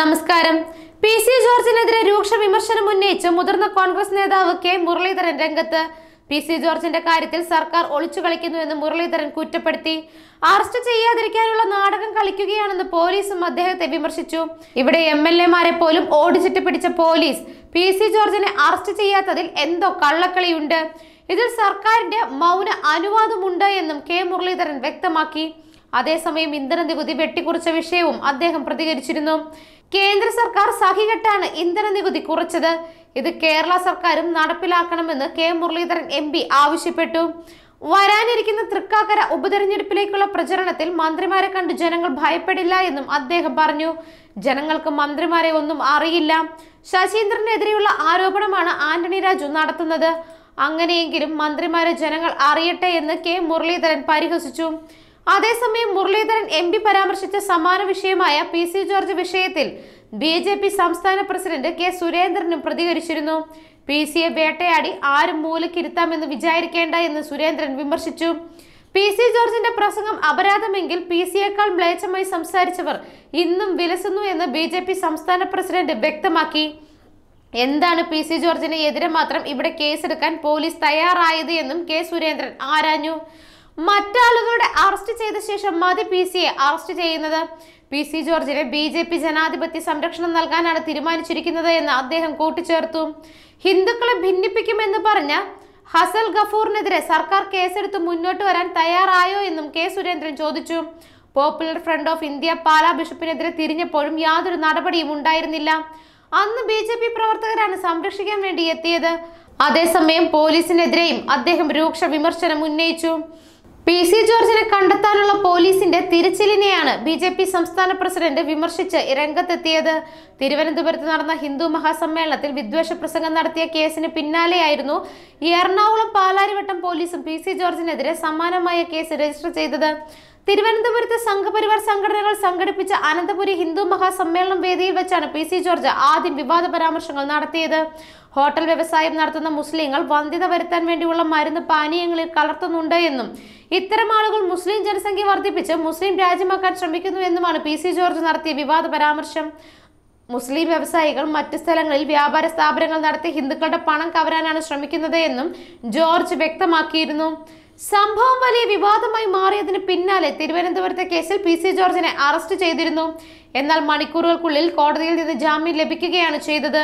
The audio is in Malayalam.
നമസ്കാരം പി സി ജോർജിനെതിരെ രൂക്ഷ വിമർശനം ഉന്നയിച്ച് മുതിർന്ന കോൺഗ്രസ് നേതാവ് കെ മുരളീധരൻ രംഗത്ത് പി സി ജോർജിന്റെ കാര്യത്തിൽ സർക്കാർ ഒളിച്ചു കളിക്കുന്നുവെന്ന് മുരളീധരൻ കുറ്റപ്പെടുത്തി അറസ്റ്റ് ചെയ്യാതിരിക്കാനുള്ള നാടകം കളിക്കുകയാണെന്ന് പോലീസും അദ്ദേഹത്തെ വിമർശിച്ചു ഇവിടെ എം എൽ മാരെ പോലും ഓടിച്ചിട്ട് പിടിച്ച പോലീസ് പി സി ജോർജിനെ അറസ്റ്റ് ചെയ്യാത്തതിൽ എന്തോ കള്ളക്കളിയുണ്ട് ഇതിൽ സർക്കാരിന്റെ മൗന അനുവാദമുണ്ട് എന്നും കെ മുരളീധരൻ വ്യക്തമാക്കി അതേസമയം ഇന്ധന നികുതി വെട്ടിക്കുറച്ച വിഷയവും അദ്ദേഹം പ്രതികരിച്ചിരുന്നു കേന്ദ്ര സർക്കാർ സഹികെട്ടാണ് ഇന്ധന നികുതി കുറച്ചത് ഇത് കേരള സർക്കാരും നടപ്പിലാക്കണമെന്ന് കെ മുരളീധരൻ എം ആവശ്യപ്പെട്ടു വരാനിരിക്കുന്ന തൃക്കാക്കര ഉപതെരഞ്ഞെടുപ്പിലേക്കുള്ള പ്രചരണത്തിൽ മന്ത്രിമാരെ കണ്ട് ജനങ്ങൾ ഭയപ്പെടില്ല എന്നും അദ്ദേഹം പറഞ്ഞു ജനങ്ങൾക്ക് മന്ത്രിമാരെ ഒന്നും അറിയില്ല ശശീന്ദ്രനെതിരെയുള്ള ആരോപണമാണ് ആന്റണി രാജു നടത്തുന്നത് അങ്ങനെയെങ്കിലും മന്ത്രിമാരെ ജനങ്ങൾ അറിയട്ടെ എന്ന് കെ മുരളീധരൻ പരിഹസിച്ചു അതേസമയം മുരളീധരൻ എം പി പരാമർശിച്ച സമാന വിഷയമായ പി സി ജോർജ് വിഷയത്തിൽ ബി ജെ പി സംസ്ഥാന പ്രസിഡന്റ് കെ സുരേന്ദ്രനും പ്രതികരിച്ചിരുന്നു പി സിയെ വേട്ടയാടി ആരും മൂലക്കിരുത്താമെന്ന് വിചാരിക്കേണ്ട എന്ന് സുരേന്ദ്രൻ വിമർശിച്ചു പി സി ജോർജിന്റെ പ്രസംഗം അപരാധമെങ്കിൽ പി സിയേക്കാൾ മ്ലേച്ഛമായി സംസാരിച്ചവർ ഇന്നും വിലസുന്നു എന്ന് ബി ജെ പി സംസ്ഥാന പ്രസിഡന്റ് വ്യക്തമാക്കി എന്താണ് പി സി ജോർജിന് എതിരെ മാത്രം ഇവിടെ കേസെടുക്കാൻ പോലീസ് തയ്യാറായത് എന്നും കെ സുരേന്ദ്രൻ ആരാഞ്ഞു മറ്റാളുകളുടെ അറസ്റ്റ് ചെയ്ത ശേഷം മതി പി സിയെ അറസ്റ്റ് ചെയ്യുന്നത് പി സി ജോർജിനെ ബി ജെ പി ജനാധിപത്യ സംരക്ഷണം നൽകാനാണ് തീരുമാനിച്ചിരിക്കുന്നത് എന്ന് അദ്ദേഹം കൂട്ടിച്ചേർത്തു ഹിന്ദുക്കളെ ഭിന്നിപ്പിക്കുമെന്ന് പറഞ്ഞ ഹസൽ ഗഫൂറിനെതിരെ സർക്കാർ കേസെടുത്ത് മുന്നോട്ട് വരാൻ തയ്യാറായോ എന്നും കെ സുരേന്ദ്രൻ ചോദിച്ചു popular front of India Pala ബിഷപ്പിനെതിരെ തിരിഞ്ഞപ്പോഴും യാതൊരു നടപടിയും ഉണ്ടായിരുന്നില്ല അന്ന് ബി ജെ പി പ്രവർത്തകരാണ് സംരക്ഷിക്കാൻ വേണ്ടി എത്തിയത് അതേസമയം പോലീസിനെതിരെയും അദ്ദേഹം രൂക്ഷ വിമർശനം ഉന്നയിച്ചു പി സി ജോർജിനെ കണ്ടെത്താനുള്ള പോലീസിന്റെ തിരച്ചിലിനെയാണ് ബി ജെ പി സംസ്ഥാന പ്രസിഡന്റ് വിമർശിച്ച് രംഗത്തെത്തിയത് തിരുവനന്തപുരത്ത് നടന്ന ഹിന്ദു മഹാസമ്മേളനത്തിൽ വിദ്വേഷ പ്രസംഗം നടത്തിയ കേസിന് പിന്നാലെയായിരുന്നു എറണാകുളം പാലാരിവട്ടം പോലീസും പി സി ജോർജിനെതിരെ സമാനമായ കേസ് രജിസ്റ്റർ ചെയ്തത് തിരുവനന്തപുരത്ത് സംഘപരിവാർ സംഘടനകൾ സംഘടിപ്പിച്ച അനന്തപുരി ഹിന്ദു മഹാസമ്മേളനം വേദിയിൽ വെച്ചാണ് പി സി ജോർജ് ആദ്യം വിവാദ പരാമർശങ്ങൾ നടത്തിയത് ഹോട്ടൽ വ്യവസായം നടത്തുന്ന മുസ്ലിങ്ങൾ വന്ധ്യത വരുത്താൻ വേണ്ടിയുള്ള മരുന്ന് പാനീയങ്ങളിൽ കലർത്തുന്നുണ്ട് എന്നും ഇത്തരം ആളുകൾ മുസ്ലിം ജനസംഖ്യ വർദ്ധിപ്പിച്ച് മുസ്ലിം രാജ്യമാക്കാൻ ശ്രമിക്കുന്നു എന്നുമാണ് പി സി ജോർജ് നടത്തിയ വിവാദ പരാമർശം മുസ്ലിം വ്യവസായികൾ മറ്റ് സ്ഥലങ്ങളിൽ വ്യാപാര സ്ഥാപനങ്ങൾ നടത്തി ഹിന്ദുക്കളുടെ പണം കവരാനാണ് ശ്രമിക്കുന്നത് എന്നും ജോർജ് വ്യക്തമാക്കിയിരുന്നു സംഭവം വലിയ വിവാദമായി മാറിയതിന് പിന്നാലെ തിരുവനന്തപുരത്തെ കേസിൽ പി സി ജോർജിനെ അറസ്റ്റ് ചെയ്തിരുന്നു എന്നാൽ മണിക്കൂറുകൾക്കുള്ളിൽ കോടതിയിൽ നിന്ന് ജാമ്യം ലഭിക്കുകയാണ് ചെയ്തത്